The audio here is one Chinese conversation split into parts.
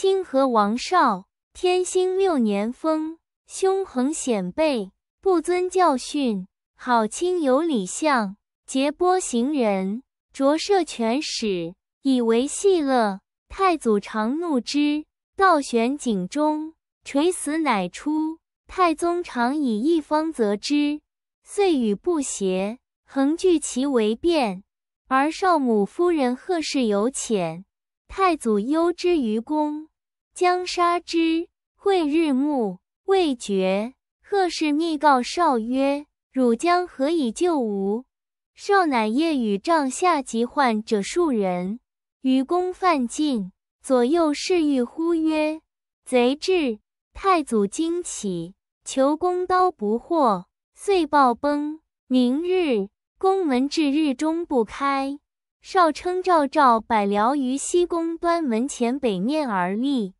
清河王少天兴六年封兄恒显辈不遵教训好亲有礼相劫波行人着设权使以为戏乐太祖常怒之倒悬井中垂死乃出太宗常以一方责之遂与不协恒据其为辩而少母夫人贺氏有遣，太祖忧之于公。江杀之，会日暮，未决。贺氏密告少曰：“汝将何以救吾？”少乃夜与帐下疾患者数人于公犯禁，左右侍御呼曰：“贼至！”太祖惊起，求公刀不获，遂暴崩。明日，宫门至日中不开。少称诏，召百僚于西宫端门前北面而立。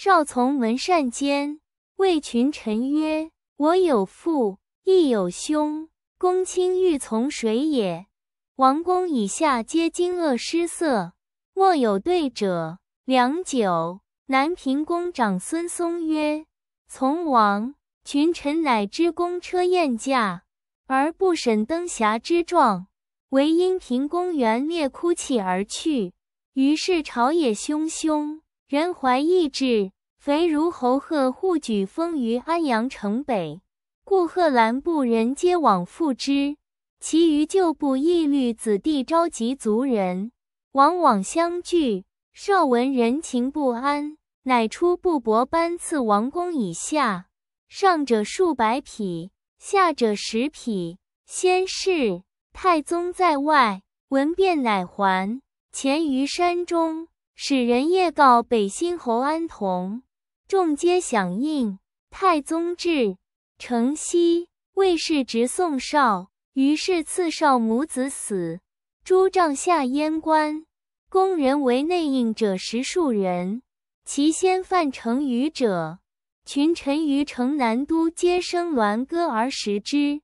少从文善兼谓群臣曰：“我有父，亦有兄，公卿欲从谁也？”王公以下皆惊愕失色，莫有对者。良久，南平公长孙嵩曰：“从王。”群臣乃知公车宴驾，而不审登霞之状，唯因平公元烈哭泣而去。于是朝野汹汹。人怀异志，肥如侯、贺互举风于安阳城北，故贺兰部人皆往复之。其余旧部亦律子弟召集族人，往往相聚。少闻人情不安，乃出布帛班赐王公以下，上者数百匹，下者十匹。先是，太宗在外，闻变乃还，潜于山中。使人夜告北新侯安童，众皆响应。太宗至，城西卫士直送少，于是赐少母子死。诸帐下阉官、宫人为内应者十数人，其先犯成禹者。群臣于城南都皆生鸾歌而食之。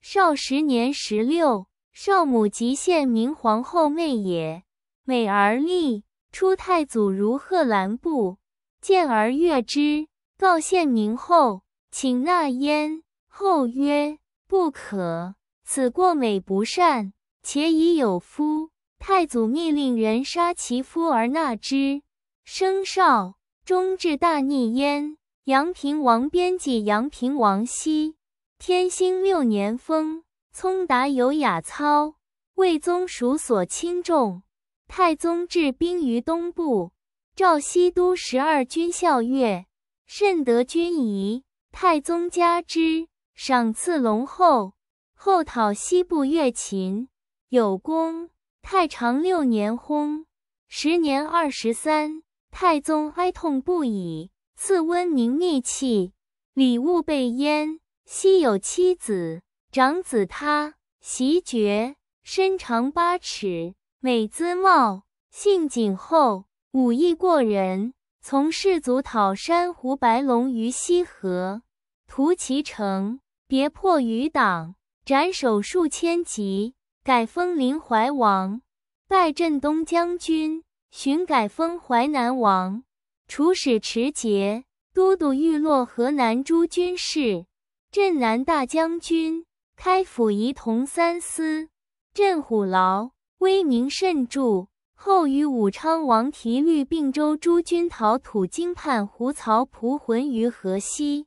少时年十六，少母即宪明皇后妹也，美而丽。初，太祖如贺兰部，见而悦之，告献明后，请纳焉。后曰：“不可，此过美不善，且已有夫。”太祖密令人杀其夫而纳之。生少，终至大逆焉。杨平王编辑。杨平王熙，天兴六年封。聪达有雅操，魏宗属所轻重。太宗置兵于东部，召西都十二军校阅，甚得军仪。太宗嘉之，赏赐隆厚。后讨西部越秦，有功。太常六年薨，时年二十三。太宗哀痛不已，赐温宁逆泣，礼物被焉。昔有妻子，长子他袭爵，身长八尺。美姿貌，性景厚，武艺过人。从氏族讨山瑚白龙于西河，屠其城，别破余党，斩首数千级，改封临淮王，拜镇东将军，寻改封淮南王。楚使持节，都督豫洛河南诸军事，镇南大将军，开府仪同三司，镇虎牢。威名甚著，后与武昌王提律并州诸军讨土经叛胡曹仆浑于河西，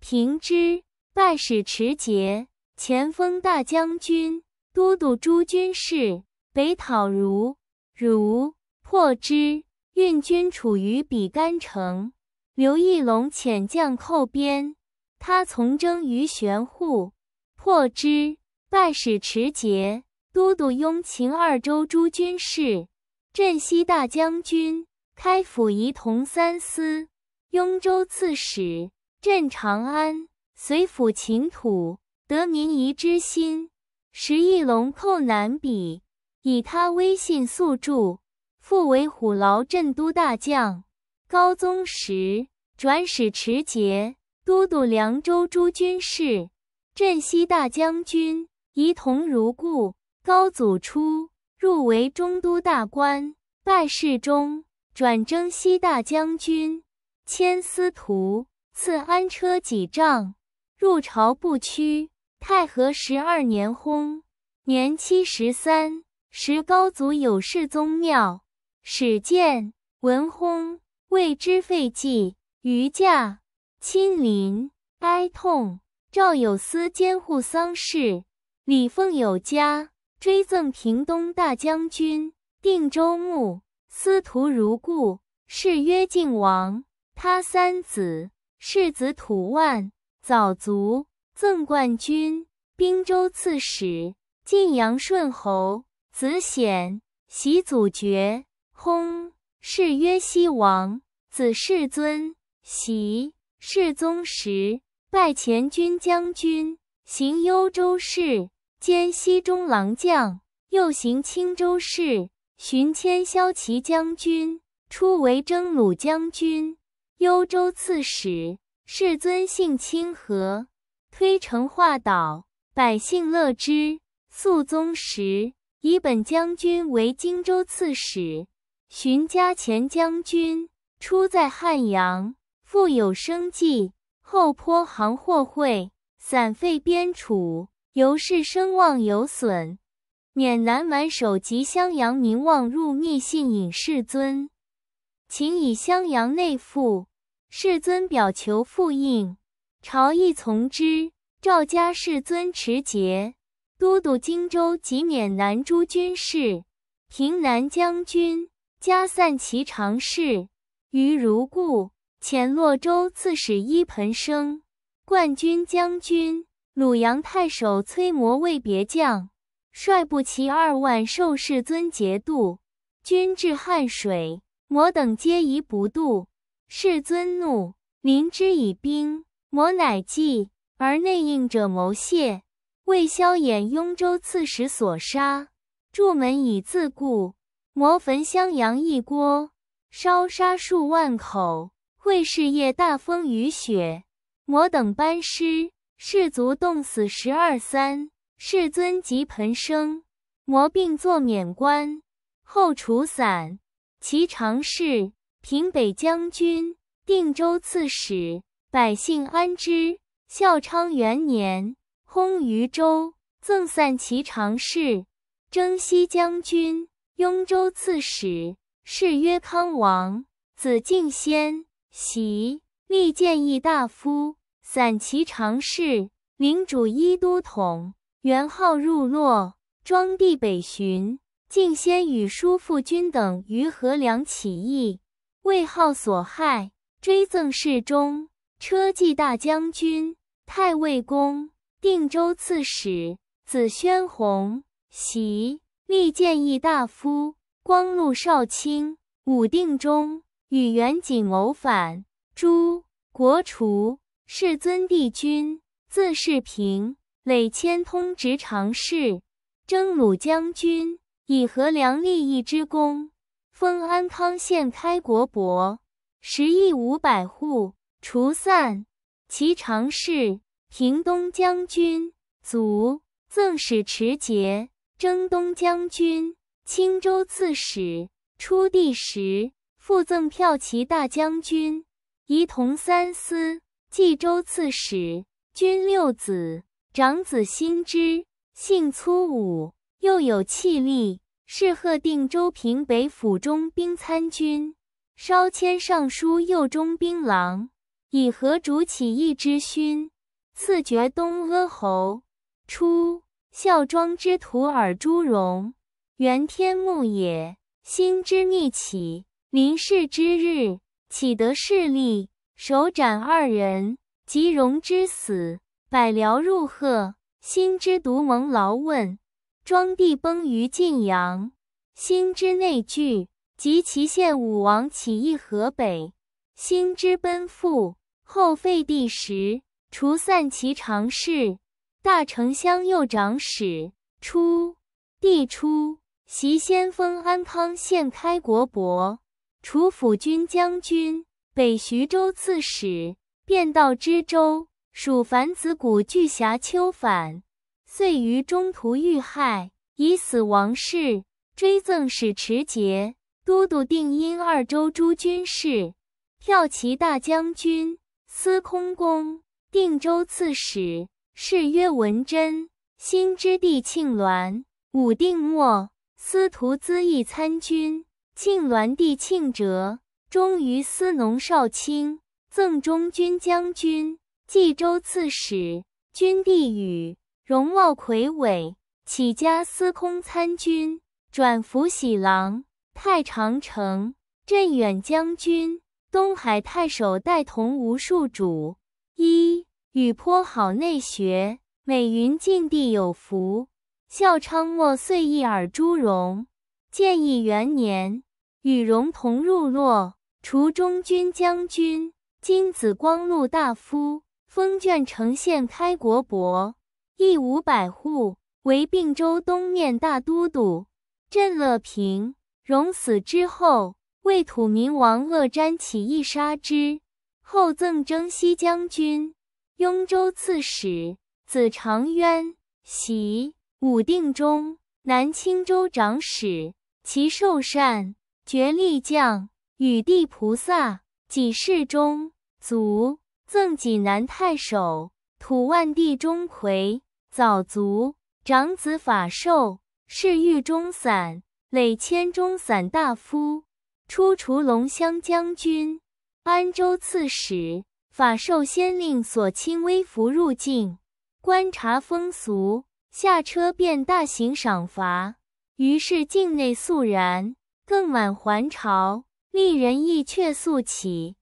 平之，拜使持节，前封大将军、都督诸军事，北讨如，如破之，运军处于比干城。刘义隆遣将寇边，他从征于玄户，破之，拜使持节。都督雍秦二州诸军事，镇西大将军，开府仪同三司，雍州刺史，镇长安，绥抚秦土，得民夷之心，时义龙寇南鄙，以他威信素著，复为虎牢镇都大将。高宗时，转使持节，都督凉州诸军事，镇西大将军，仪同如故。高祖初入为中都大官，拜侍中，转征西大将军，迁司徒，赐安车几丈。入朝不趋。太和十二年薨，年七十三。时高祖有事宗庙，始建文烘，未知废祭，余驾亲临，哀痛。赵有司监护丧事，李奉有家。追赠平东大将军、定州牧司徒如故，谥曰靖王。他三子：世子土万早卒，赠冠军、滨州刺史、晋阳顺侯；子显袭祖爵，薨，谥曰西王。子世尊袭世宗时，拜前军将军，行幽州事。兼西中郎将，又行青州市，寻迁骁骑将军，出为征虏将军、幽州刺史。世尊性清和，推诚化导，百姓乐之。肃宗时，以本将军为荆州刺史，寻加前将军，出在汉阳，富有生计。后颇行货会，散费边楚。由是声望有损。免南蛮首及襄阳名望入密信引世尊，请以襄阳内附，世尊表求复应，朝议从之。诏加世尊持节都督荆州及缅南诸军事，平南将军，加散骑常侍，于如故。遣洛州刺史伊盆生，冠军将军。鲁阳太守崔摩为别将，率部骑二万，受世尊节度。军至汉水，摩等皆疑不渡。世尊怒，临之以兵。摩乃计，而内应者谋泄，为萧衍雍州刺史所杀。筑门以自固。摩焚襄阳一郭，烧杀数万口。魏氏夜大风雨雪，摩等班师。士卒冻死十二三，世尊即盆生。魔病坐免官，后除散。其常侍，平北将军，定州刺史。百姓安之。孝昌元年，薨于州，赠散其常侍，征西将军，雍州刺史。谥曰康王。子敬先袭，立谏议大夫。散骑常侍、领主一都统、元昊入洛，庄帝北巡，敬先与叔父君等于河梁起义，魏昊所害，追赠侍中、车骑大将军、太尉公、定州刺史。子宣弘袭历建议大夫、光禄少卿。武定中，与元景谋反，诸国除。世尊帝君，字世平，累迁通直常侍、征虏将军，以和良立义之功，封安康县开国伯，食邑五百户。除散，其常侍平东将军，卒赠使持节、征东将军、青州刺史。出帝时，复赠骠骑大将军，仪同三司。冀州刺史君六子，长子兴之，性粗武，又有气力，是贺定州平北府中兵参军，稍迁尚书右中兵郎，以何主起义之勋，赐爵东阿侯。初，孝庄之徒尔朱荣，元天穆也。兴之逆起，临事之日，岂得势利？首斩二人，即荣之死，百僚入贺。辛之独蒙劳问，庄帝崩于晋阳。心之内惧，及齐献武王起义河北。兴之奔赴，后废帝时，除散骑常侍、大丞相右长史。初，帝初袭先锋安康县开国伯，楚府军将军。北徐州刺史，便道知州，蜀繁子谷巨侠丘反，遂于中途遇害，以死亡事追赠使持节、都督定、阴二州诸军事、骠骑大将军、司空公、定州刺史，谥曰文贞。新之帝庆鸾，武定末，司徒资义参军。庆鸾帝庆哲。忠于司农少卿，赠中军将军、冀州刺史。君地宇，容貌魁伟，起家司空参军，转服喜郎、太常丞、镇远将军、东海太守，带同无数主。一宇颇好内学，美云晋帝有福。孝昌末，岁一耳朱荣，建义元年，与荣同入洛。除中军将军，金子光禄大夫，封卷城县开国伯，邑五百户，为并州东面大都督。镇乐平，荣死之后，为土民王乐瞻起义杀之，后赠征西将军，雍州刺史。子长渊袭，武定中，南青州长史，其寿善，爵力将。与地菩萨，己世中祖赠济南太守，土万地钟馗早卒。长子法寿，仕御中散、累迁中散大夫，出除龙骧将军、安州刺史。法寿先令所亲微服入境，观察风俗，下车便大行赏罚，于是境内肃然。更满还朝。丽人亦却素起，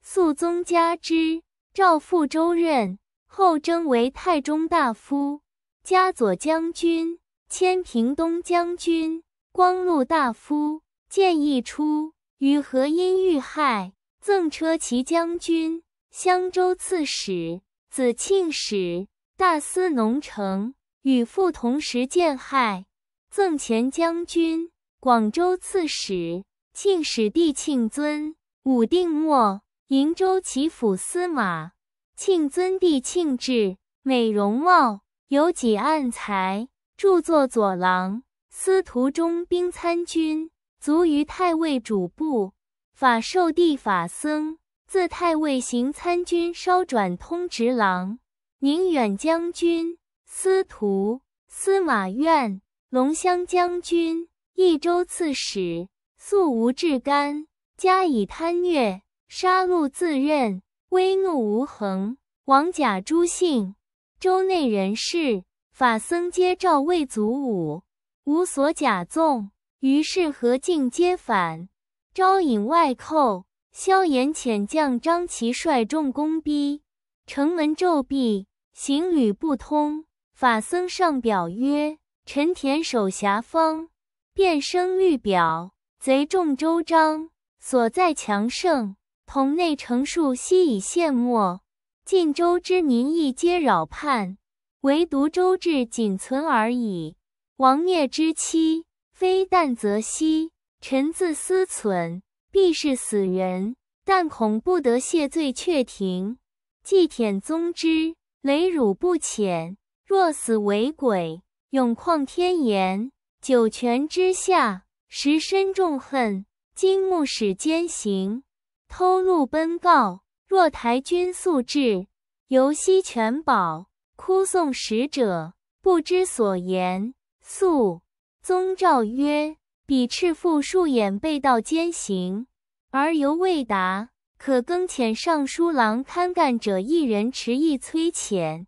肃宗加之。赵复周任后，征为太中大夫，加左将军、千平东将军、光禄大夫。建义初，与何因遇害，赠车骑将军、襄州刺史、子庆使大司农丞。与父同时见害，赠前将军、广州刺史。庆始帝庆尊武定末，瀛州齐府司马。庆尊帝庆治美容貌，有几案才，著作左郎、司徒中兵参军，卒于太尉主簿。法寿帝法僧，自太尉行参军，稍转通直郎、宁远将军、司徒、司马院、龙骧将军、益州刺史。素无至干，加以贪虐，杀戮自任，威怒无恒。王甲诸姓、州内人士、法僧皆召魏祖武，无所假纵。于是何进皆反，招引外寇。萧衍遣将张齐率众攻逼，城门骤闭，行旅不通。法僧上表曰：“陈田守狭方，便生律表。”贼众州章所在强盛，同内城戍悉以陷没。晋州之民亦皆扰叛，唯独周至仅存而已。王业之妻，非旦则息。臣自思忖，必是死人，但恐不得谢罪阙庭。继舔宗之累辱不浅，若死为鬼，永旷天言，九泉之下。时深重恨，今目使奸行，偷路奔告。若台军速至，犹西全宝，哭送使者，不知所言。肃宗诏曰：彼赤父数眼被盗奸行，而犹未达，可更遣尚书郎堪干者一人持意催遣。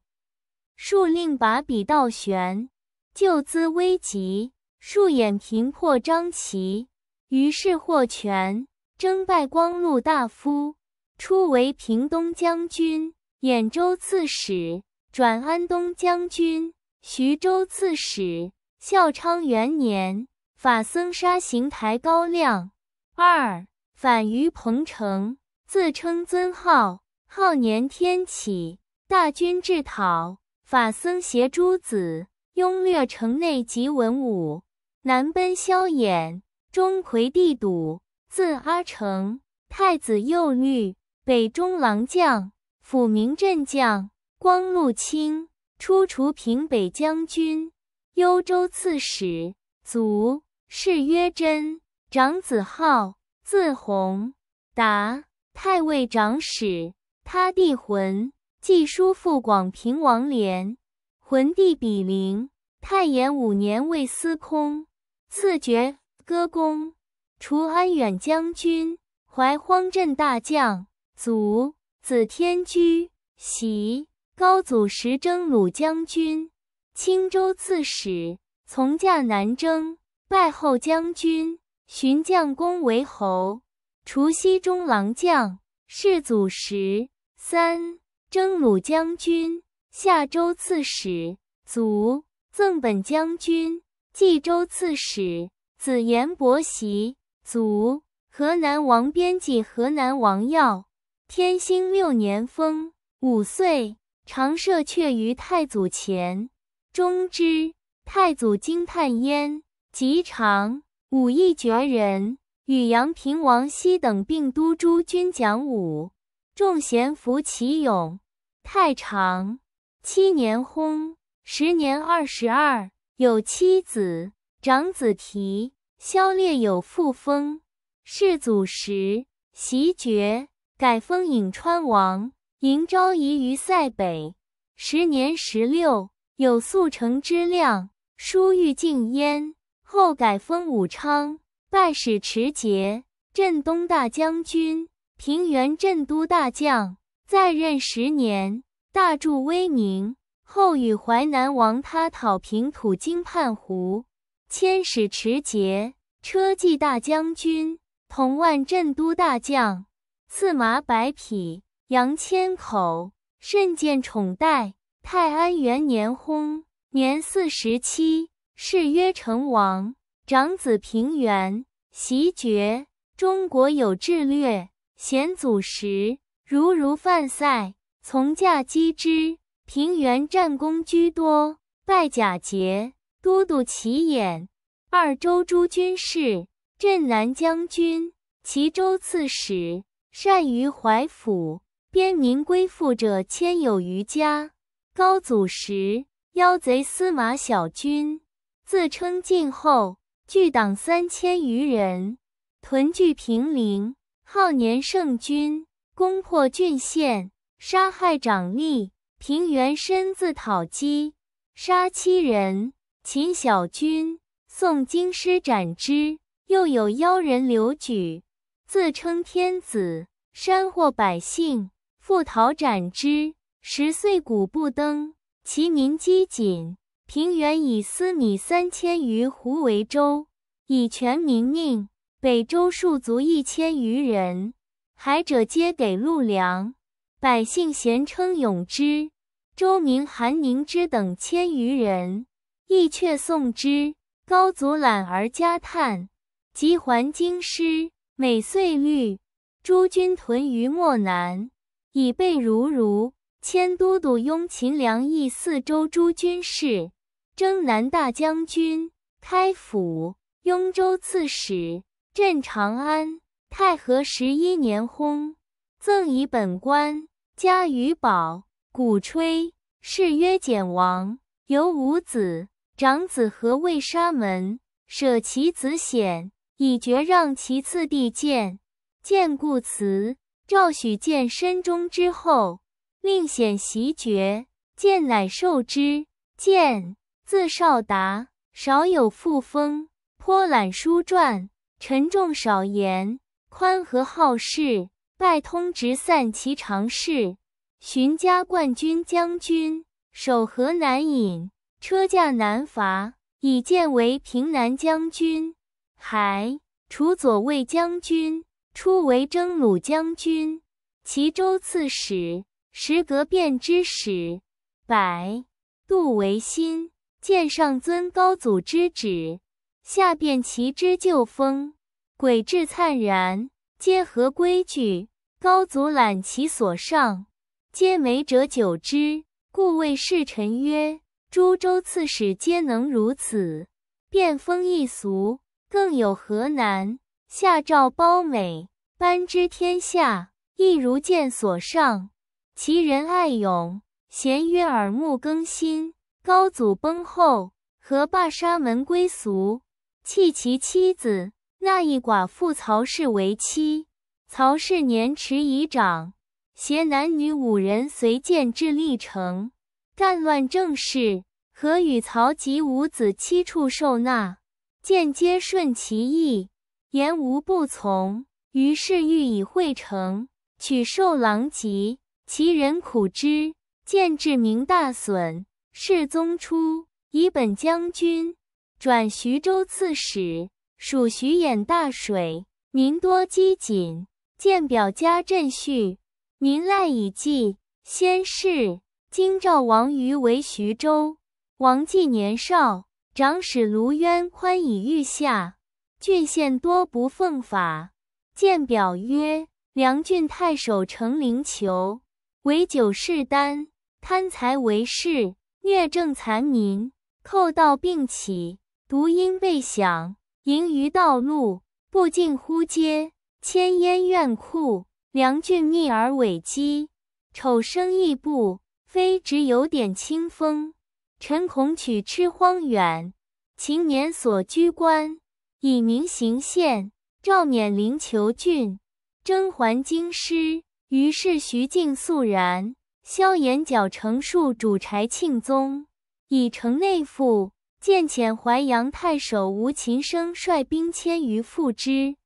数令把笔道悬，救资危急。数眼平破张齐，于是获权，征拜光禄大夫。初为平东将军、兖州刺史，转安东将军、徐州刺史。孝昌元年，法僧沙行台高亮，二反于彭城，自称尊号，号年天启。大军至讨，法僧携诸子拥掠城内及文武。南奔萧衍，钟馗帝笃，字阿成，太子右率，北中郎将，抚明镇将，光禄卿，初除平北将军，幽州刺史。卒，谥曰真，长子号字弘达，太尉长史。他弟浑，继叔父广平王连，浑弟比邻，太炎五年为司空。赐爵歌功，除安远将军、怀荒镇大将，祖子天居袭高祖时征虏将军、青州刺史，从驾南征，拜后将军、巡将功为侯，除西中郎将，世祖时三征虏将军、下州刺史，祖赠本将军。冀州刺史子言伯袭，祖河南王编辑，河南王耀。天兴六年封五岁，常射阙于太祖前，中之，太祖惊叹焉。及长，武艺绝人，与阳平王熙等并督诸军讲武，众贤服其勇。太常七年薨，时年二十二。有妻子，长子提，骁烈有父风。世祖时袭爵，改封颍川王，迎昭仪于塞北。十年十六，有速成之量，疏欲尽焉。后改封武昌，拜使持节、镇东大将军、平原镇都大将。在任十年，大著威名。后与淮南王他讨平土经叛胡，迁使持节、车骑大将军、统万镇都大将，赐马百匹、杨千口，甚见宠待。泰安元年薨，年四十七，谥曰成王。长子平原袭爵，中国有志略，贤祖时如如范塞，从驾击之。平原战功居多，拜假节都督其演，二州诸军事、镇南将军、齐州刺史，善于怀抚，边民归附者千有余家。高祖时，妖贼司马小军自称晋后，聚党三千余人，屯聚平陵，号年圣君，攻破郡县，杀害长吏。平原身自讨击，杀七人。秦小军送京师斩之。又有妖人刘举，自称天子，煽惑百姓，复讨斩之。十岁古不登，其民饥馑。平原以私米三千余斛为舟，以全民命。北周戍卒一千余人，海者皆给陆粮。百姓咸称咏之，周明、韩宁之等千余人亦却送之。高祖览而嘉叹，即还京师。每岁律诸军屯于漠南，以备如儒。迁都督雍秦梁益四州诸军事，征南大将军，开府，雍州刺史，镇长安。太和十一年薨，赠以本官。家与宝鼓吹，谥曰简王。有五子，长子何谓沙门，舍其子显以绝让其次弟见。见故辞，赵许建身终之后，令显袭爵。见乃受之。见字少达，少有父风，颇览书传，沉重少言，宽和好事。拜通直散骑常侍，寻家冠军将军，守河南尹，车驾南伐，以建为平南将军，还除左卫将军，初为征虏将军，齐州刺史，时革变之始，百度维新，见上尊高祖之旨，下变齐之旧风，鬼至灿然。皆合规矩，高祖揽其所上，皆美者久之，故谓侍臣曰：“诸州刺史皆能如此，变风易俗，更有何难？”下诏褒美，颁之天下，亦如见所上。其人爱勇，咸曰耳目更新。高祖崩后，何霸沙门归俗，弃其妻子。那一寡妇曹氏为妻。曹氏年迟已长，携男女五人随剑至历城，干乱政事，何与曹及五子七处受纳，见皆顺其意，言无不从。于是欲以会成取受狼藉，其人苦之，见至名大损。世宗初，以本将军，转徐州刺史。属徐兖大水，民多积谨，见表加震序，民赖以济。先世京兆王于为徐州王继年少，长史卢渊宽以御下，郡县多不奉法。见表曰：梁郡太守成灵求，为酒世丹，贪财为势，虐政残民，寇盗并起，独因未享。盈于道路，步近乎街，千烟怨哭，良俊逆而委积，丑生亦不非，直有点清风。臣恐取痴荒远，秦年所居官，以名行县，召冕灵求郡，征还京师。于是徐敬肃然，萧炎矫成数主柴庆宗，以成内附。见遣淮阳太守吴秦生率兵千余赴之，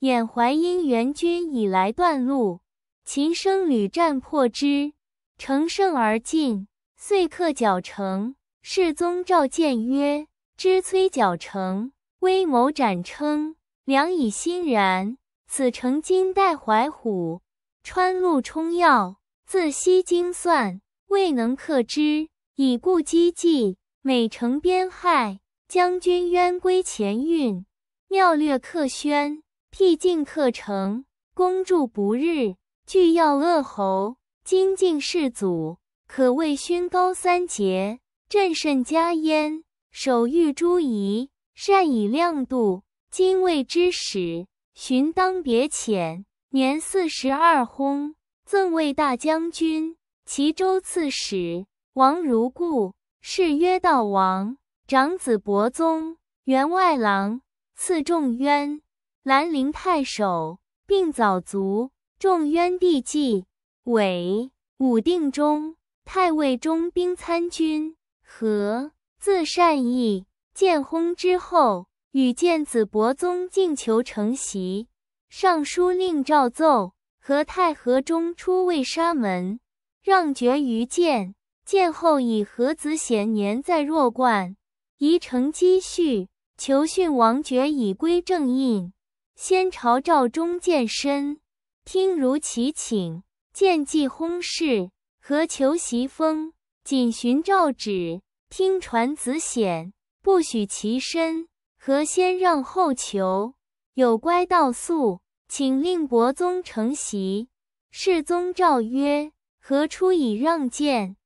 衍淮阴援军已来断路，秦生屡战破之，乘胜而进，遂克谯城。世宗召见曰：“知崔谯城微谋斩称，良以欣然。此城今代淮虎，川路冲要，自西经算未能克之，以故积计。”每乘边害，将军冤归前运；妙略克宣，僻静克成。公助不日，俱要扼喉。今敬世祖，可谓勋高三杰，振甚家焉。守御诸夷，善以量度。今魏之始，寻当别遣。年四十二，薨。赠卫大将军、齐州刺史王如故。是曰道王，长子伯宗，员外郎，赐仲渊，兰陵太守。病早卒。仲渊帝纪，伟，武定中，太尉中兵参军。和，字善义。建弘之后，与建子伯宗敬求承袭，上书令诏奏和太和中出卫沙门，让爵于建。见后以何子显年在弱冠，宜承积蓄，求训王爵以归正印。先朝诏中见身，听如其请。见计轰事，何求袭封？仅循诏旨，听传子显，不许其身。何先让后求？有乖道素，请令伯宗承袭。世宗诏曰：何出以让见？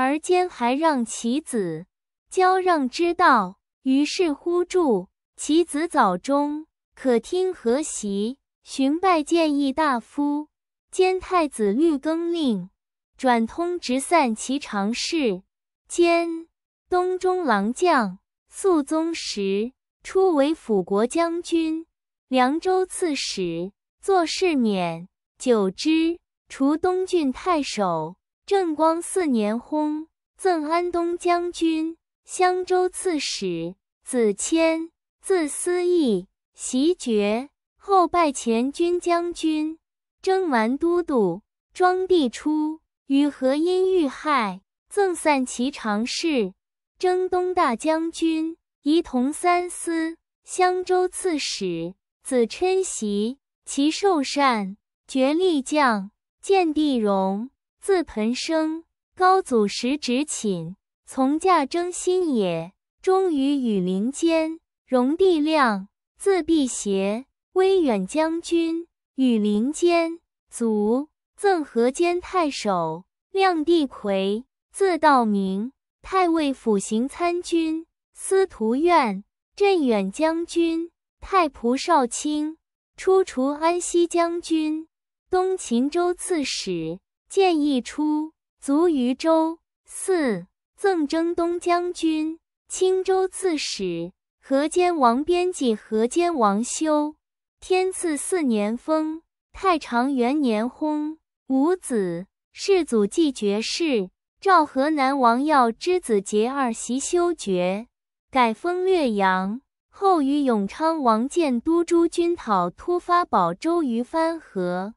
而兼还让其子，交让之道。于是呼助其子早中，可听何席寻拜谏议大夫，兼太子律更令，转通直散其常事，兼东中郎将、肃宗时初为辅国将军、凉州刺史，作事免。久之，除东郡太守。正光四年薨，赠安东将军、襄州刺史。子谦，字思义，袭爵，后拜前军将军、征完都督。庄帝初，与何因遇害，赠散骑常侍、征东大将军，仪同三司、襄州刺史。子琛袭，其受禅，爵力将，见帝荣。字盆生，高祖时执寝，从驾征新也。终于羽林间，戎帝亮，字毕邪，威远将军，羽林间，祖赠河间太守。亮帝魁，字道明，太尉府行参军。司徒院，镇远将军，太仆少卿，初除安西将军，东秦州刺史。建议出，卒于周。四赠征东将军、青州刺史。河间王编辑，河间王修。天赐四年封太常元年薨，五子，世祖继爵世。赵河南王耀之子杰二袭修爵，改封略阳。后与永昌王建都诸军讨突发保州于番河。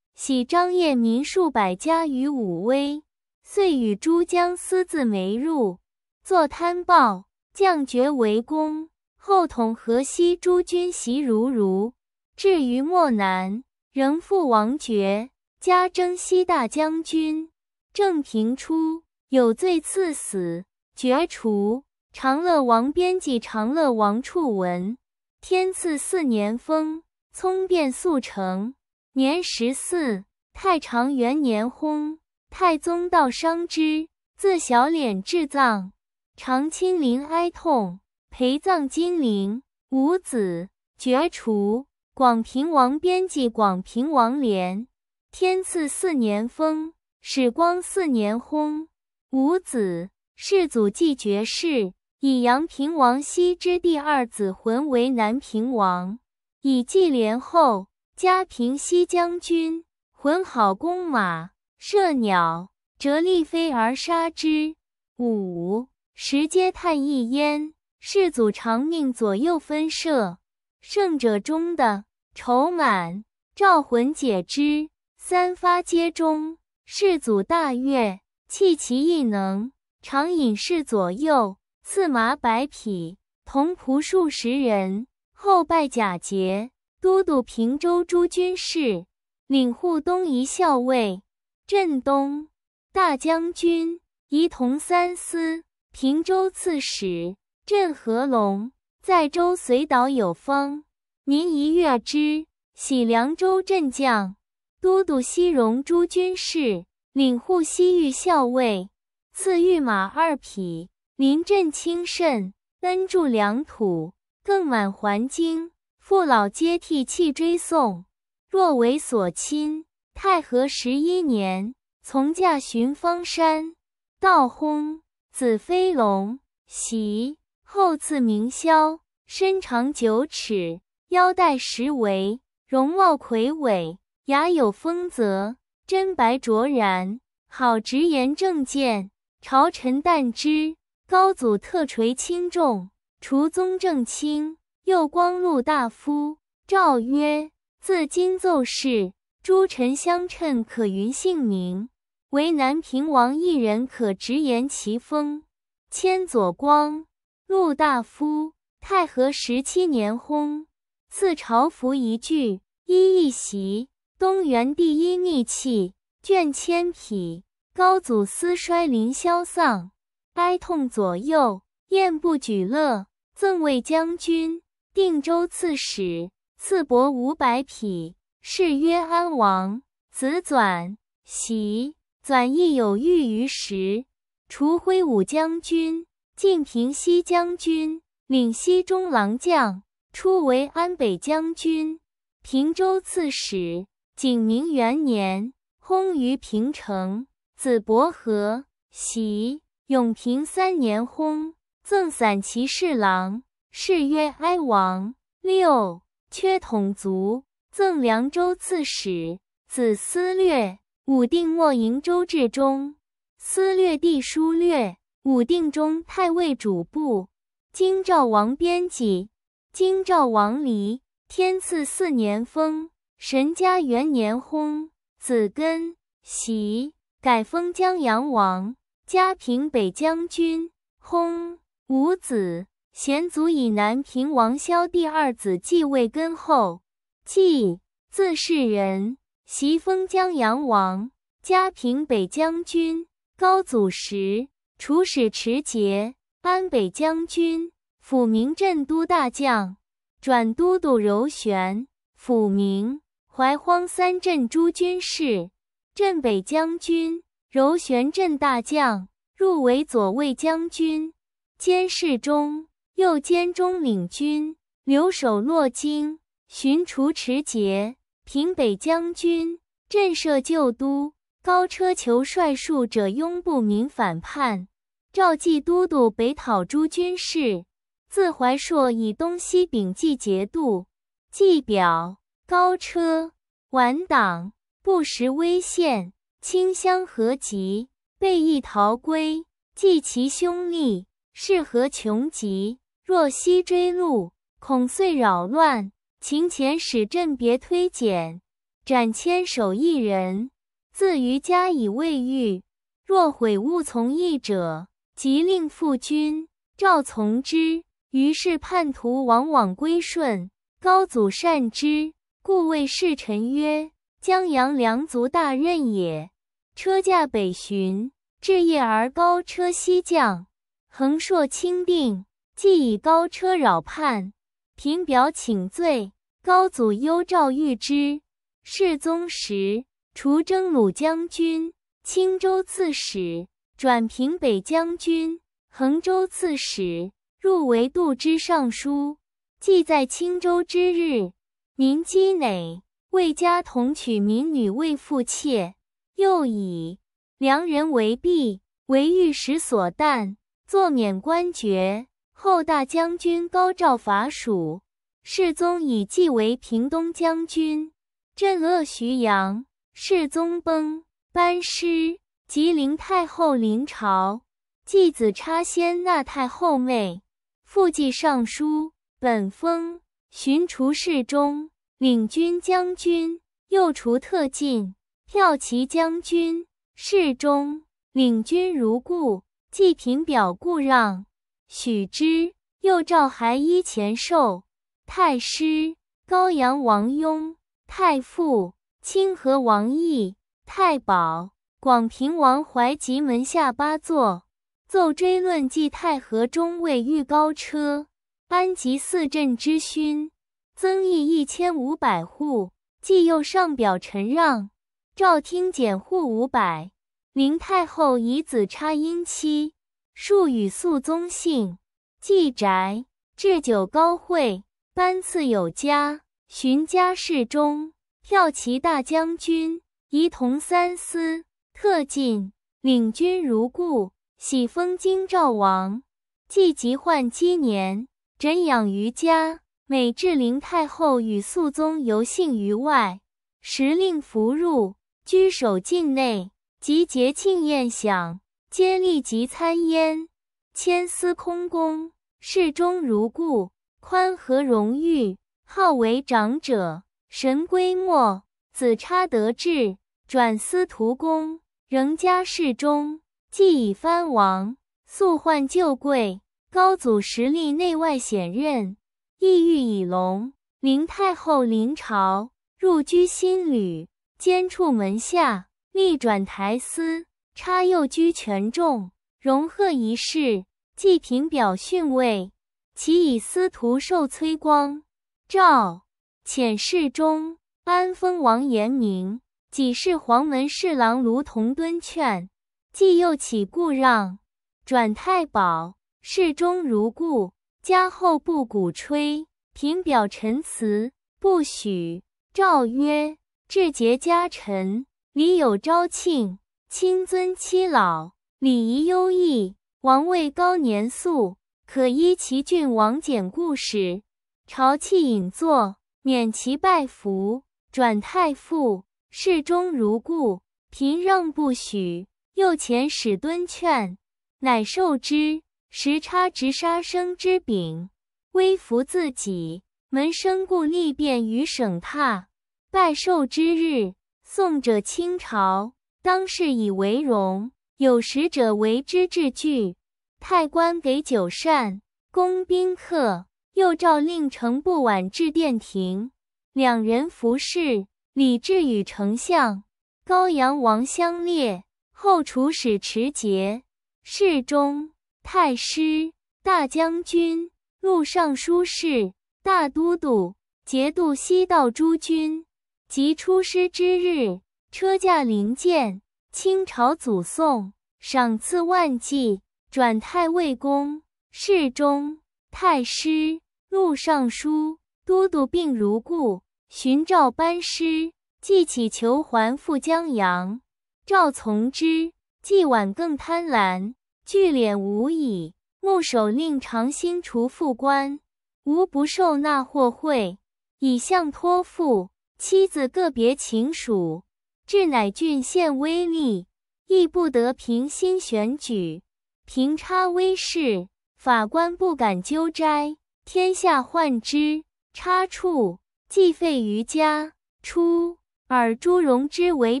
喜张掖民数百家于武威，遂与诸将私自梅入，作贪暴，降爵为公。后统河西诸军袭如如，至于漠南，仍复王爵，加征西大将军。正平初，有罪赐死，绝除。长乐王编辑长乐王处文，天赐四年封，聪辩速成。年十四，太常元年薨，太宗道伤之，自小敛至葬，常亲临哀痛，陪葬金陵。五子绝除。广平王编辑广平王连，天赐四年封，始光四年薨。五子世祖继绝世，以阳平王羲之第二子浑为南平王，以继连后。家平西将军，浑好弓马，射鸟，折翼飞而杀之。五时皆叹一焉。世祖长命左右分射，胜者中的，筹满。召魂解之，三发皆中。世祖大悦，弃其异能，常引侍左右，赐马百匹，同仆数十人。后拜假节。都督平州诸军事，领护东夷校尉，镇东大将军，仪同三司，平州刺史，镇和龙，在州随岛有方，民一悦之。喜凉州镇将，都督西戎诸军事，领护西域校尉，赐御马二匹，临镇清慎，恩筑良土，更满还京。父老接替泣追送，若为所亲。太和十一年，从驾寻方山，道薨。子飞龙喜，后赐名霄，身长九尺，腰带十围，容貌魁伟，牙有丰泽，真白卓然，好直言正谏，朝臣惮之。高祖特垂轻重，除宗正卿。右光禄大夫诏曰：自今奏事，诸臣相称可云姓名，唯南平王一人可直言其封。千左光禄大夫，太和十七年薨，赐朝服一具，衣一袭，东元第一逆器，卷千匹。高祖思衰临，萧丧哀痛左右，宴不举乐，赠卫将军。定州刺史，赐帛五百匹，谥曰安王。子纂喜，纂亦有誉于时。除挥武将军、晋平西将军，领西中郎将。初为安北将军、平州刺史。景明元年薨于平城。子伯和喜，永平三年薨，赠散骑侍郎。谥曰哀王。六缺统卒，赠凉州刺史。子思略，武定末营州治中。思略弟书略，武定中太尉主簿。京兆王编辑，京兆王离。天赐四年封神嘉元年薨，子根喜改封江阳王，嘉平北将军。薨，五子。贤祖以南平王萧第二子继位，根后继字世仁，袭封江阳王，加平北将军。高祖时，楚使持节、安北将军、抚明镇都大将，转都督柔玄、抚明、怀荒三镇诸军事，镇北将军、柔玄镇大将，入为左卫将军，监视中。右兼中领军，留守洛京；寻除持节平北将军，震慑旧都。高车求帅数者拥不明反叛，召冀都督北讨诸军事。自怀朔以东西并济节度。计表高车、完党不识威信，清乡何集，备役逃归。济其兄弟，是何穷极！若昔追路，恐遂扰乱，秦遣使镇别推简，斩千手一人，自于家以未遇。若悔勿从义者，即令父君赵从之。于是叛徒往往归顺，高祖善之，故谓侍臣曰：“江阳良足大任也。”车驾北巡，至夜而高车西降，横槊钦定。既以高车扰叛，平表请罪。高祖幽诏谕之。世宗时，除征虏将军、青州刺史，转平北将军、衡州刺史，入为度支尚书。既在青州之日，民积馁，魏家同娶民女为妇妾，又以良人为婢，为御史所惮，作免官爵。后大将军高照伐蜀，世宗以继为平东将军，镇遏徐阳。世宗崩，班师，及灵太后临朝，继子插先纳太后妹，复继尚书，本封寻除侍中，领军将军，右除特进，骠骑将军，侍中，领军如故。继平表故让。许之，又诏韩医前授。太师高阳王雍，太傅清河王毅、太保广平王怀吉门下八座，奏追论祭太和中尉御高车，班吉四镇之勋，增邑一千五百户。既又上表陈让，诏听减户五百。明太后以子差阴妻。数与肃宗信，寄宅置酒高会，班次有加。寻加侍中，骠骑大将军，仪同三司，特进，领军如故。喜封京兆王。既疾患积年，枕养于家。每至灵太后与肃宗游幸于外，时令服入居守境内，即节庆宴享。皆立及参焉，千司空宫，侍中如故，宽和容誉，号为长者。神龟末，子差得志，转司徒公，仍加侍中。既以藩王，素患旧贵，高祖时力内外显任，意欲以隆。明太后临朝，入居新吕，兼处门下，历转台司。差右居权重，荣贺一世。祭平表训慰，其以司徒受崔光诏，遣侍中安封王延明，己是黄门侍郎卢同敦劝，既又起故让，转太保。侍中如故，加后不鼓吹。平表陈词不许。诏曰：至节家臣，礼有昭庆。亲尊妻老，礼仪优异。王位高年数，可依其郡王简故事，朝气引坐，免其拜服。转太傅，事终如故。平让不许，右前使敦劝，乃受之。时差直杀生之柄，微服自己门生故吏，便于省榻，拜寿之日，送者倾朝。当世以为荣，有识者为之制具。太官给酒膳，供宾客。又诏令程不晚至殿庭，两人服侍。李治与丞相高阳王相列。后楚使持节、侍中、太师、大将军、录尚书事、大都督、节度西道诸军。及出师之日。车驾临见，清朝祖送，赏赐万计。转太尉公，侍中、太师、录尚书、都督，并如故。寻召班师，既乞求还，复江阳。赵从之。既晚更贪婪，聚敛无已。穆首令长兴除副官，无不受纳货贿，以相托付。妻子个别情属。至乃郡县威力，亦不得平心选举，平差威势。法官不敢纠摘，天下患之。差处既废于家，出尔朱荣之为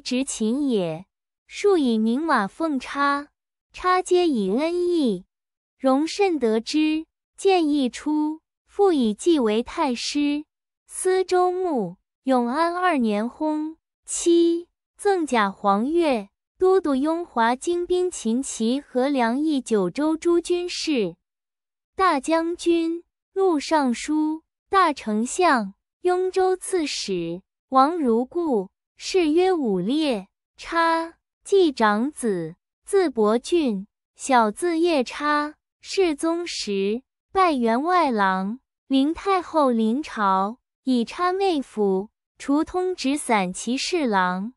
执勤也，数以明马奉差，差皆以恩义。荣甚得之，见义出，复以季为太师。司州牧，永安二年薨，七。赠贾黄钺都督雍华精兵秦齐和梁益九州诸军事，大将军、录尚书、大丞相、雍州刺史王如故，谥曰武烈。叉，季长子，字伯俊，小字夜叉，世宗时拜员外郎，临太后临朝，以叉妹府除通直散骑侍郎。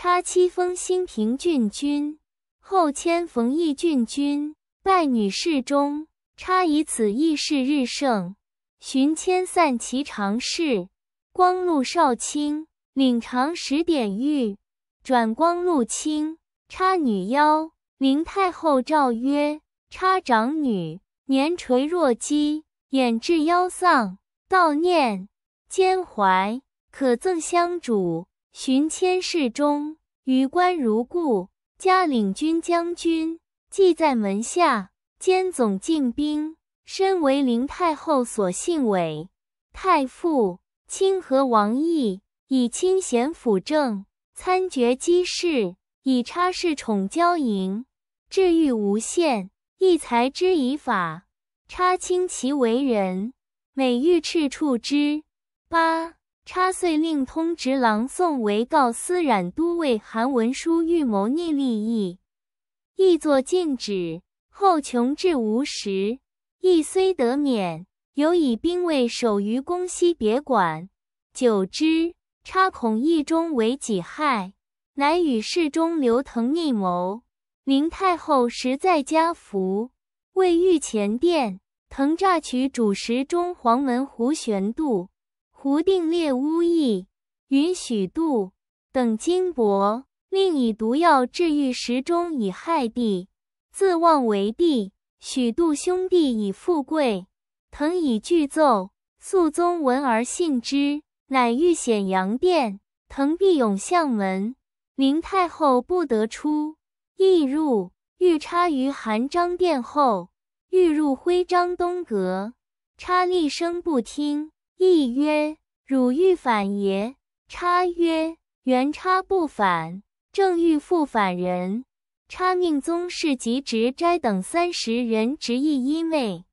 差妻封兴平郡君，后迁冯翊郡君，拜女侍中。差以此义事日盛，寻迁散骑常侍。光禄少卿领长十典御，转光禄卿。差女妖，灵太后诏曰：“差长女年垂若笄，眼至妖丧，悼念兼怀，可赠香主。”寻迁侍中，于官如故。加领军将军，寄在门下，兼总禁兵。身为灵太后所信委，太傅、清和王毅以亲贤辅政，参决机事，以差事宠骄迎，治欲无限，亦才之以法，差清其为人，每欲斥处之。八。差遂令通直郎宋维告司冉都尉韩文书欲谋逆立意，意作禁旨，后穷至无实，亦虽得免，犹以兵卫守于宫西别馆。久之，差恐意中为己害，乃与侍中刘腾逆谋。明太后时在家服，为御前殿，腾诈取主食中黄门胡玄度。胡定列巫役，允许度等金帛，另以毒药治愈石中以害帝，自妄为帝。许度兄弟以富贵，滕以巨奏，肃宗闻而信之，乃御显阳殿，滕必永向门，明太后不得出，亦入，欲插于韩章殿后，欲入徽章东阁，插力声不听。意曰：“汝欲反也？差曰：“原差不反，正欲复反人。”差命宗室及直斋等三十人执意衣袂，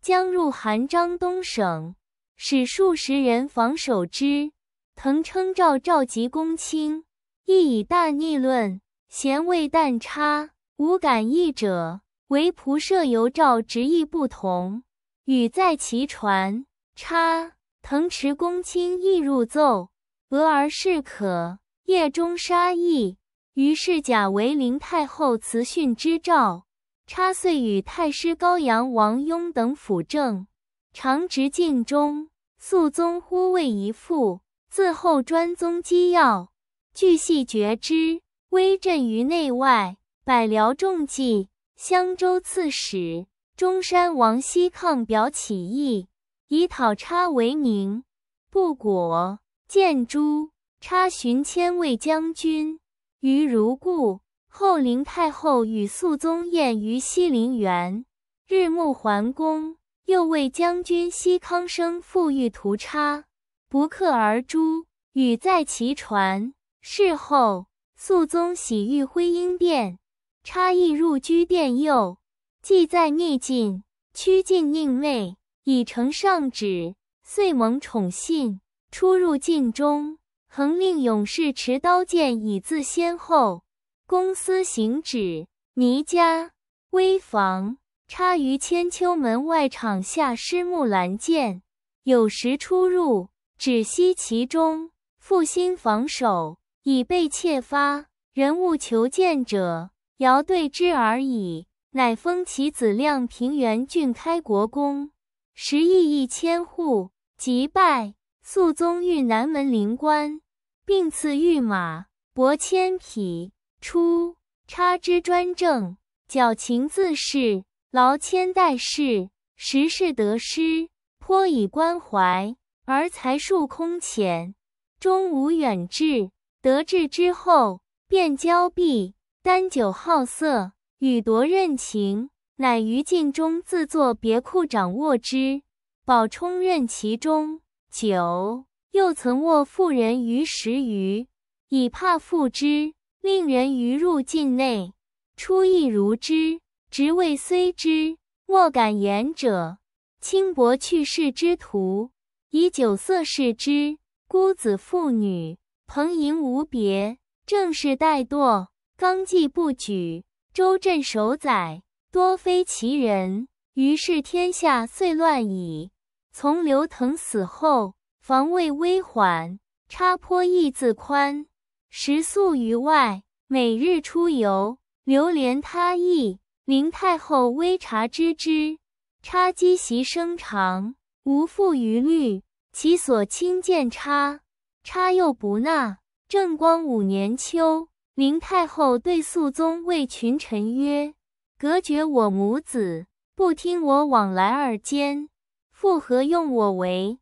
将入韩章东省，使数十人防守之。腾称赵召及公卿，亦以大逆论，贤谓但差无敢意者，唯仆射尤诏执意不同，与在其船。差腾池公卿亦入奏，俄而示可。夜中杀意，于是假为灵太后辞训之诏。差遂与太师高阳王雍等辅政，常执敬中。肃宗忽为一父，自后专宗机要，据细决之，威震于内外。百僚重计。襄州刺史中山王熙抗表起义。以讨差为名，不果。见诸差寻迁位将军，于如故。后灵太后与肃宗宴于西陵园，日暮还宫，又为将军西康生复欲屠差，不克而诛。与在其船。事后，肃宗喜遇徽英殿，差亦入居殿右，既在逆境，趋近宁昧。以承上旨，遂蒙宠信，出入禁中，恒令勇士持刀剑以自先后。公私行止，泥家危房，插于千秋门外场下，施木兰剑。有时出入，止息其中，复心防守，以备窃发。人物求见者，遥对之而已。乃封其子亮平原郡开国公。十亿一千户即拜肃宗御南门灵官，并赐御马帛千匹。出差之专政，矫情自恃，劳谦待事，时事得失颇以关怀，而才术空浅，终无远志。得志之后，便交臂，丹酒好色，与夺任情。乃于禁中自作别库，掌握之，宝充任其中。九又曾卧妇人于石鱼，以怕妇之，令人于入禁内，出亦如之。职位虽之，莫敢言者。轻薄去世之徒，以酒色事之，孤子妇女，朋迎无别。正是怠惰，刚纪不举，州镇守宰。多非其人，于是天下遂乱矣。从刘腾死后，防卫微缓，差颇亦自宽。时宿于外，每日出游，流连他意。明太后微察知之，差积习生长，无复余虑。其所亲见差，差又不纳。正光五年秋，明太后对肃宗谓群臣曰。隔绝我母子，不听我往来二间，复何用我为？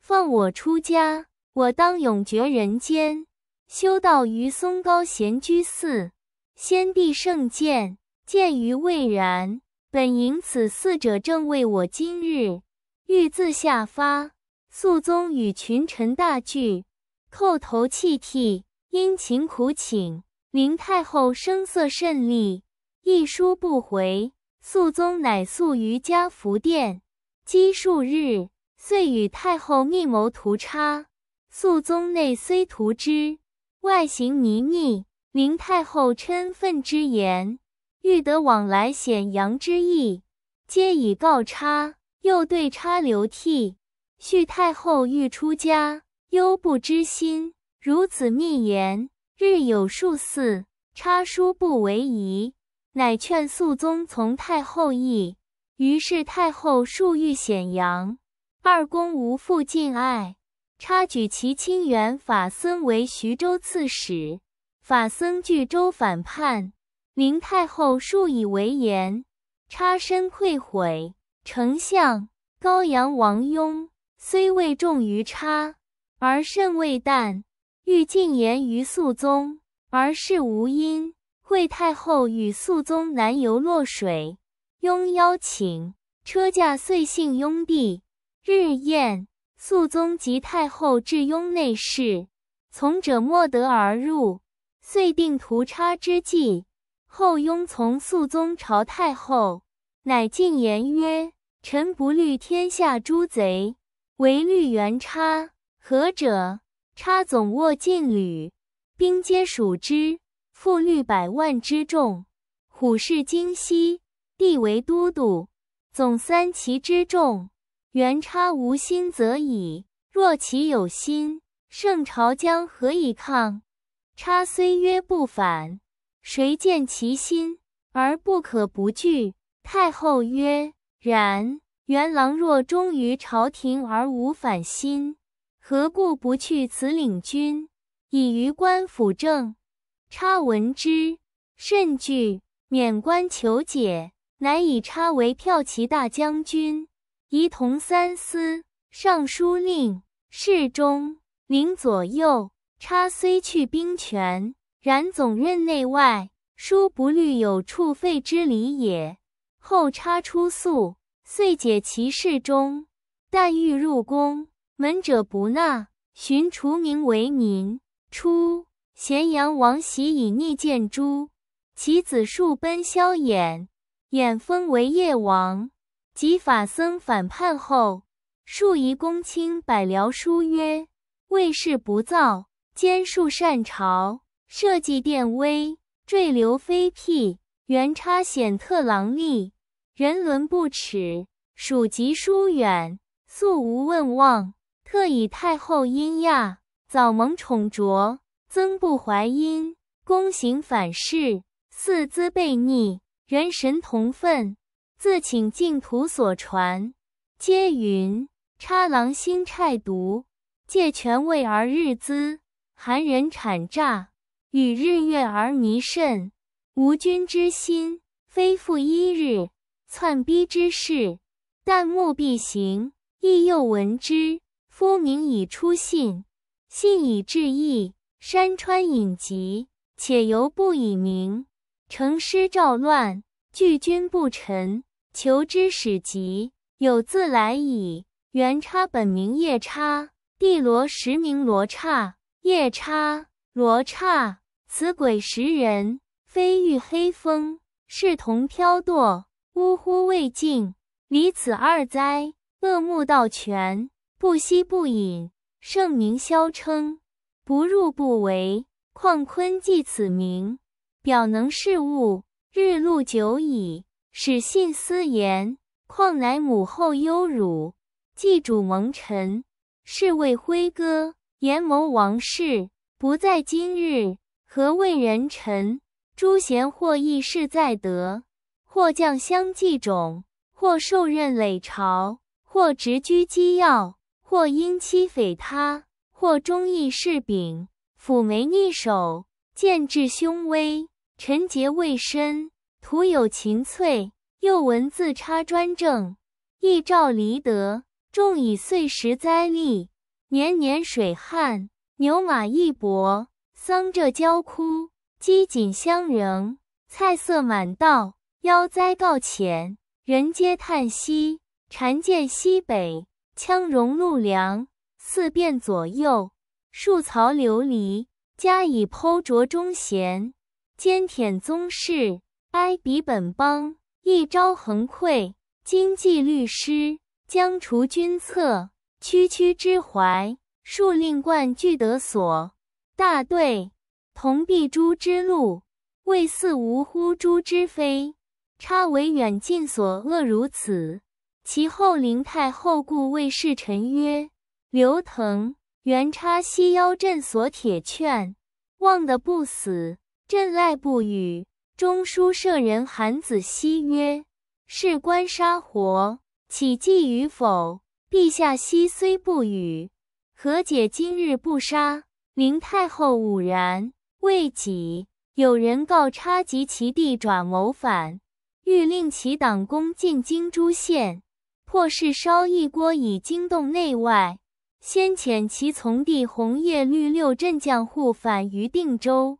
放我出家，我当永绝人间，修道于嵩高闲居寺。先帝圣鉴，鉴于未然。本营此四者，正为我今日。欲自下发，肃宗与群臣大聚，叩头泣涕，殷勤苦请。明太后声色甚厉。一书不回，肃宗乃宿于家福殿，积数日，遂与太后密谋图差。肃宗内虽图之，外形泥泞，明太后嗔忿之言，欲得往来显扬之意，皆以告差，又对差流涕。续太后欲出家，忧不知心，如此密言，日有数次。差书不为宜。乃劝肃宗从太后意，于是太后数遇显扬，二公无复敬爱。差举其亲元法僧为徐州刺史，法僧据州反叛，明太后数以为言，差身愧悔。丞相高阳王雍虽未重于差，而甚未惮，欲进言于肃宗，而事无因。惠太后与肃宗南游，洛水。雍邀请车驾，遂幸雍地。日宴，肃宗及太后至雍内室，从者莫得而入，遂定屠差之计。后雍从肃宗朝太后，乃进言曰：“臣不虑天下诸贼，唯虑元差。何者？差总握劲旅，兵皆属之。”复率百万之众，虎视京西。帝为都督，总三齐之众。元差无心则已，若其有心，圣朝将何以抗？差虽曰不反，谁见其心而不可不惧？太后曰：“然。元郎若忠于朝廷而无反心，何故不去此领军，以于官辅政？”差闻之甚惧，免官求解，乃以差为骠骑大将军，仪同三司、尚书令、侍中、领左右。差虽去兵权，然总任内外，殊不虑有触废之理也。后差出宿，遂解其侍中，但欲入宫门者不纳，寻除名为民。出。咸阳王喜以逆见诛，其子数奔萧衍，衍封为夜王。及法僧反叛后，数移公卿百僚书曰：“魏氏不造，兼树善朝，社稷奠危，坠流非辟，元差显特，狼戾人伦不耻，属籍疏远，素无问望，特以太后阴亚，早蒙宠擢。”僧不怀恩，公行反噬，四姿悖逆，人神同愤，自请净土所传，皆云差郎心虿毒，借权位而日滋，寒人产诈，与日月而迷甚。无君之心，非复一日，篡逼之事，旦暮必行，亦又闻之。夫名以出信，信以致义。山川隐疾，且犹不以明；成师兆乱，拒君不臣。求之始疾，有自来矣。元叉本名夜叉，帝罗实名罗刹。夜叉罗刹，此鬼食人，非遇黑风，是同飘堕。呜呼未尽，离此二灾，恶目道全，不息不饮，圣名消称。不入不为，况坤记此名，表能事物，日露久矣。使信思言，况乃母后忧辱，祭主蒙尘，是谓徽歌。言谋王室，不在今日，何谓人臣？诸贤或异世在德，或将相继种，或受任累朝，或直居机要，或因欺匪他。或忠义事秉，抚眉逆手，见志凶威，臣节未深，徒有情粹。又闻自差专政，一照离德，众以岁石灾力，年年水旱，牛马易薄，桑柘焦枯，饥锦相仍，菜色满道。妖灾告浅，人皆叹息；禅见西北，羌戎露凉。四遍左右，树曹流离，加以剖琢忠贤，兼舔宗室，哀彼本邦，一朝横溃。今济律师将除君侧，区区之怀，庶令冠具得所。大对，同必诛之路，未似无乎诸之非。差为远近所恶如此。其后灵太后故谓侍臣曰。刘腾原插西腰镇锁铁券，望得不死，镇赖不语。中书舍人韩子希曰：“事关杀活，岂计与否？陛下昔虽不语，何解今日不杀？明太后武然未己。有人告差及其弟爪谋反，欲令其党攻进京诛献，迫使烧一锅，以惊动内外。”先遣其从弟红业、绿六镇将户返于定州，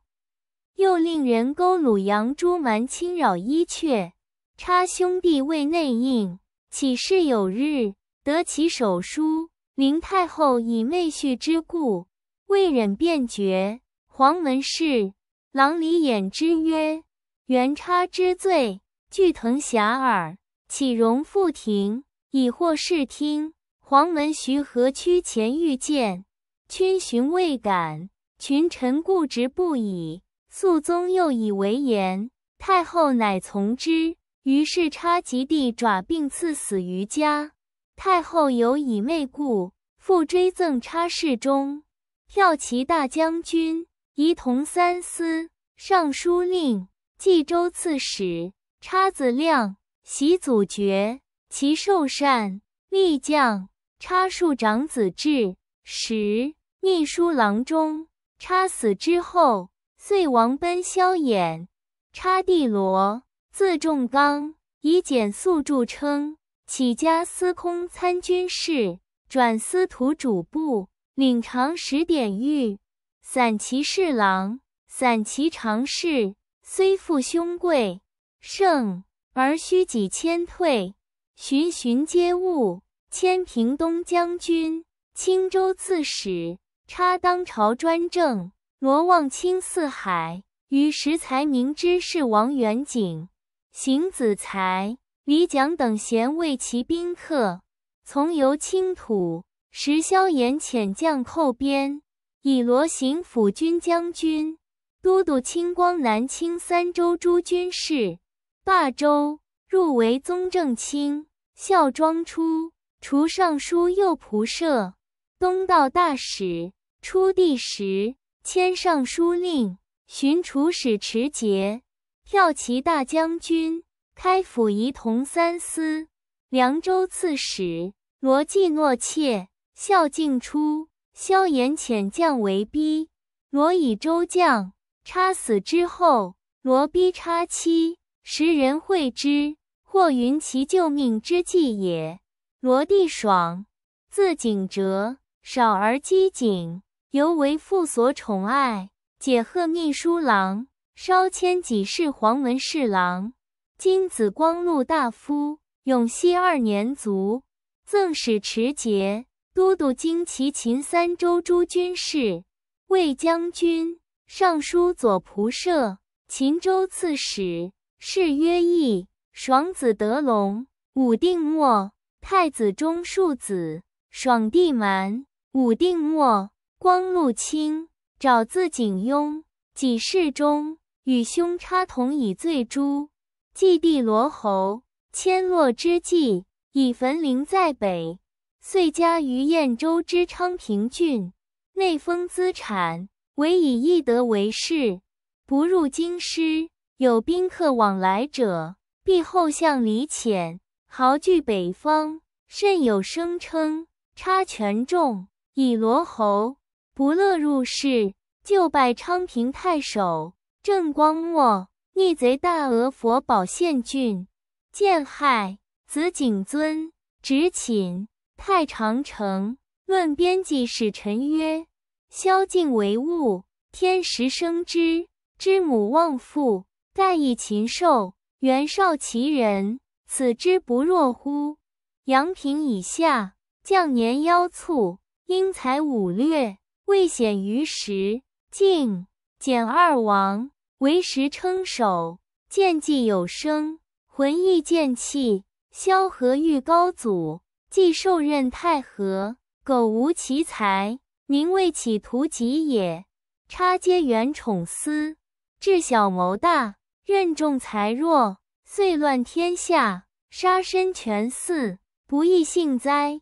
又令人勾鲁阳朱蛮侵扰伊阙，差兄弟为内应。岂是有日得其手书，明太后以妹婿之故，未忍辨决。黄门世、郎李衍之曰：“元差之罪，具腾遐耳，岂容复庭？”以或视听。”黄门徐和区前遇见，群寻未敢。群臣固执不已，肃宗又以为言，太后乃从之。于是差及帝爪，并赐死于家。太后有以媚故，复追赠差侍中、骠骑大将军、仪同三司、尚书令、冀州刺史。差子亮袭祖爵，其受善力将。插树长子志，十秘书郎中。插死之后，遂亡奔萧衍。插地罗，字仲刚，以简素著称。起家司空参军事，转司徒主簿，领长史、典狱，散骑侍郎、散骑常侍。虽父兄贵盛，而虚己谦退，循循皆物。千平东将军、青州刺史，插当朝专政。罗望清四海与石才名之是王元景、邢子才、李蒋等贤为其宾客，从游青土。石萧衍遣将寇边，以罗行府军将军、都督青光南清三州诸军事、霸州，入围宗正卿、孝庄初。除尚书右仆射，东道大使，出帝时迁尚书令，寻除使持节，骠骑大将军，开府仪同三司，凉州刺史。罗季诺切孝敬出萧衍遣将为逼，罗以周将插死之后，罗逼插妻时人会之，或云其救命之计也。罗帝爽，字景哲，少儿机警，尤为父所宠爱。解贺秘书郎，稍迁几世黄门侍郎。金子光禄大夫。永熙二年卒。赠使持节、都督荆、齐、秦三州诸军事、卫将军、尚书左仆射、秦州刺史。谥曰义。爽子德隆，武定末。太子中庶子爽弟蛮武定末光禄卿，找字景雍，己世中与兄差同以罪诛。季帝罗侯迁洛之际，以坟陵在北，遂家于燕州之昌平郡。内封资产，唯以义德为事，不入京师。有宾客往来者，必后相李遣。豪聚北方，甚有声称。差权重，以罗侯不乐入仕，就拜昌平太守。正光末，逆贼大额佛宝献郡，见害。子景尊，执寝太长城。论编辑使臣曰：“萧敬为物，天时生之；知母忘父，盖以禽兽。袁绍其人。”此之不若乎？阳平以下，将年腰促，英才武略，未显于时。敬简二王为时称首，见计有声，魂意见气。萧何欲高祖，既受任太和，苟无其才，宁为企图己也。差皆缘宠私，智小谋大，任重才弱，遂乱天下。杀身全似不义，幸哉！